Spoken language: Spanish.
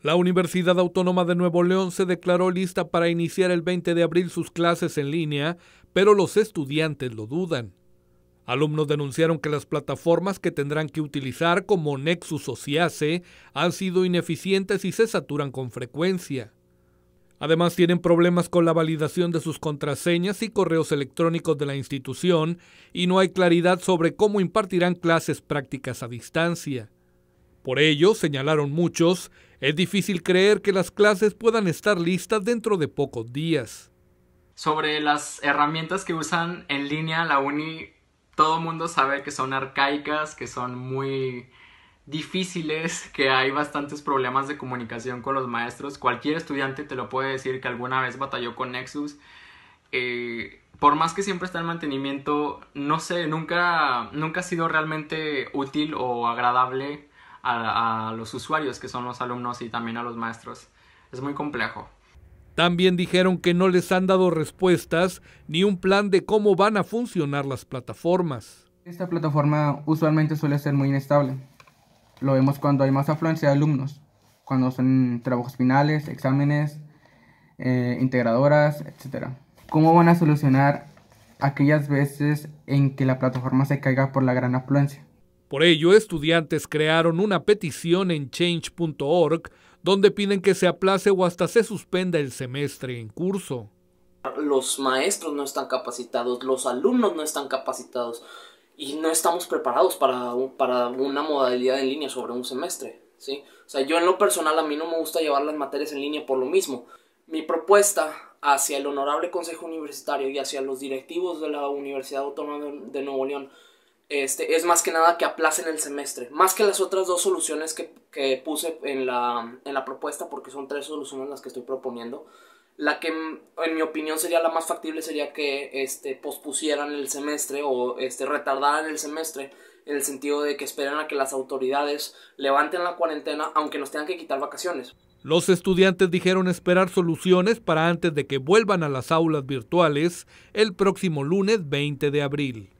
La Universidad Autónoma de Nuevo León se declaró lista para iniciar el 20 de abril sus clases en línea, pero los estudiantes lo dudan. Alumnos denunciaron que las plataformas que tendrán que utilizar como Nexus o Ciace han sido ineficientes y se saturan con frecuencia. Además tienen problemas con la validación de sus contraseñas y correos electrónicos de la institución y no hay claridad sobre cómo impartirán clases prácticas a distancia. Por ello, señalaron muchos, es difícil creer que las clases puedan estar listas dentro de pocos días. Sobre las herramientas que usan en línea, la uni, todo el mundo sabe que son arcaicas, que son muy difíciles, que hay bastantes problemas de comunicación con los maestros. Cualquier estudiante te lo puede decir que alguna vez batalló con Nexus. Eh, por más que siempre está en mantenimiento, no sé, nunca, nunca ha sido realmente útil o agradable a, los usuarios, que son los alumnos y también a los maestros. Es muy complejo. También dijeron que no les han dado respuestas ni un plan de cómo van a funcionar las plataformas. Esta plataforma usualmente suele ser muy inestable. Lo vemos cuando hay más afluencia de alumnos, cuando son trabajos finales, exámenes, eh, integradoras, etc. ¿Cómo van a solucionar aquellas veces en que la plataforma se caiga por la gran afluencia? Por ello, estudiantes crearon una petición en change.org donde piden que se aplace o hasta se suspenda el semestre en curso. Los maestros no están capacitados, los alumnos no están capacitados y no estamos preparados para, para una modalidad en línea sobre un semestre. ¿sí? O sea, yo en lo personal a mí no me gusta llevar las materias en línea por lo mismo. Mi propuesta hacia el Honorable Consejo Universitario y hacia los directivos de la Universidad Autónoma de Nuevo León este, es más que nada que aplacen el semestre. Más que las otras dos soluciones que, puse en la, propuesta, porque son tres soluciones las que estoy proponiendo. La que, en mi opinión, sería la más factible sería que este, pospusieran el semestre o este, retardaran el semestre en el sentido de que esperan a que las autoridades levanten la cuarentena aunque nos tengan que quitar vacaciones. Los estudiantes dijeron esperar soluciones para antes de que vuelvan a las aulas virtuales el próximo lunes 20 de abril.